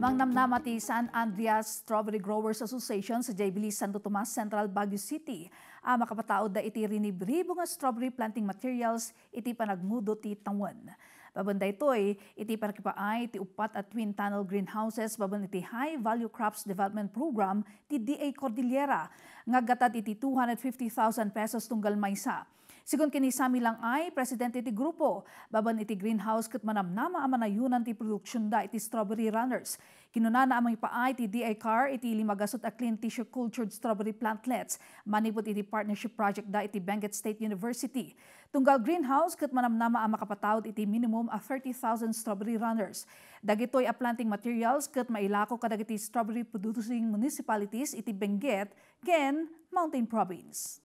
Mangnamnamati San Andreas Strawberry Growers Association sa Jaybilis, Santo Tomas, Central Baguio City. Ah, makapataod da iti rinibribo nga strawberry planting materials iti panagmudo ti tangwan. Baban da ito'y iti panakipaay iti upat at twin tunnel greenhouses baban iti High Value Crops Development Program ti DA Cordillera nga gatat iti 250,000 pesos tunggal maysa. Sigun kini sami lang ay presidente ti grupo baban iti greenhouse ket manamnama a manayunan ti production da iti strawberry runners. Kinunana amang ipaay ti DA Car iti limagasot a clean tissue cultured strawberry plantlets. Manipot iti partnership project da iti Benguet State University. Tunggal greenhouse ket manamnama a makapatawd iti minimum a 30,000 strawberry runners. Dagitoy a planting materials ket mailako kadagiti strawberry producing municipalities iti Benguet, ken Mountain Province.